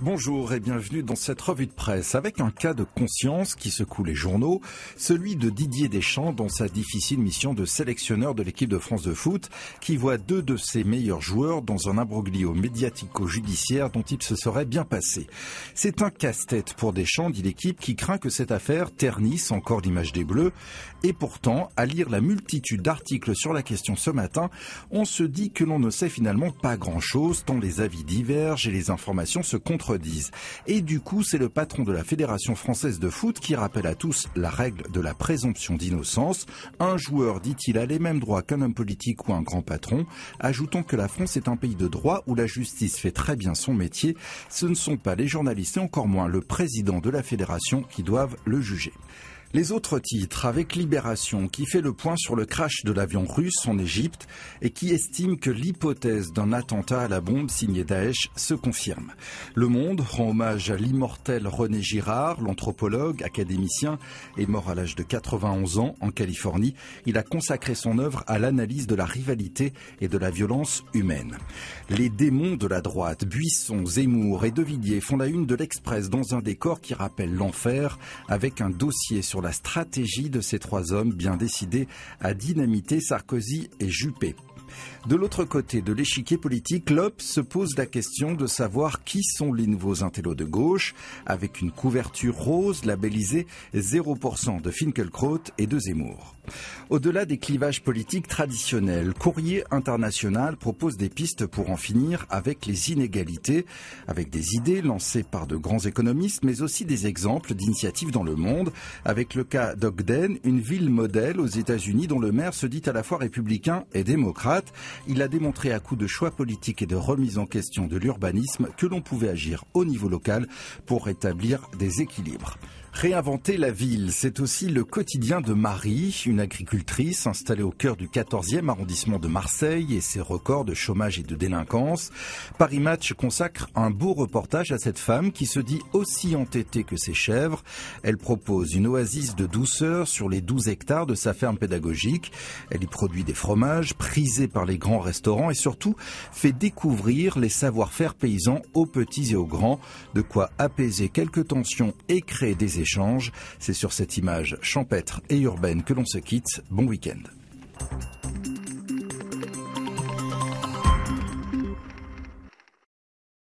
Bonjour et bienvenue dans cette revue de presse avec un cas de conscience qui secoue les journaux, celui de Didier Deschamps dans sa difficile mission de sélectionneur de l'équipe de France de foot qui voit deux de ses meilleurs joueurs dans un imbroglio médiatico-judiciaire dont il se serait bien passé. C'est un casse-tête pour Deschamps, dit l'équipe, qui craint que cette affaire ternisse encore l'image des Bleus. Et pourtant, à lire la multitude d'articles sur la question ce matin, on se dit que l'on ne sait finalement pas grand-chose tant les avis divergent et les informations se contre et du coup, c'est le patron de la Fédération française de foot qui rappelle à tous la règle de la présomption d'innocence. Un joueur, dit-il, a les mêmes droits qu'un homme politique ou un grand patron. Ajoutons que la France est un pays de droit où la justice fait très bien son métier. Ce ne sont pas les journalistes et encore moins le président de la fédération qui doivent le juger. Les autres titres avec Libération qui fait le point sur le crash de l'avion russe en Égypte et qui estime que l'hypothèse d'un attentat à la bombe signé Daesh se confirme. Le Monde rend hommage à l'immortel René Girard, l'anthropologue, académicien et mort à l'âge de 91 ans en Californie. Il a consacré son œuvre à l'analyse de la rivalité et de la violence humaine. Les démons de la droite, Buisson, Zemmour et De Villiers font la une de l'Express dans un décor qui rappelle l'enfer avec un dossier sur la stratégie de ces trois hommes bien décidés à dynamiter Sarkozy et Juppé. De l'autre côté de l'échiquier politique, Lop se pose la question de savoir qui sont les nouveaux intellos de gauche, avec une couverture rose labellisée 0% de Finkelkraut et de Zemmour. Au-delà des clivages politiques traditionnels, Courrier International propose des pistes pour en finir avec les inégalités, avec des idées lancées par de grands économistes, mais aussi des exemples d'initiatives dans le monde, avec le cas d'Ogden, une ville modèle aux États-Unis dont le maire se dit à la fois républicain et démocrate. Il a démontré à coup de choix politiques et de remise en question de l'urbanisme que l'on pouvait agir au niveau local pour rétablir des équilibres. Réinventer la ville, c'est aussi le quotidien de Marie, une agricultrice installée au cœur du 14e arrondissement de Marseille et ses records de chômage et de délinquance. Paris Match consacre un beau reportage à cette femme qui se dit aussi entêtée que ses chèvres. Elle propose une oasis de douceur sur les 12 hectares de sa ferme pédagogique. Elle y produit des fromages prisés par les grands restaurants et surtout fait découvrir les savoir-faire paysans aux petits et aux grands, de quoi apaiser quelques tensions et créer des c'est sur cette image champêtre et urbaine que l'on se quitte. Bon week-end.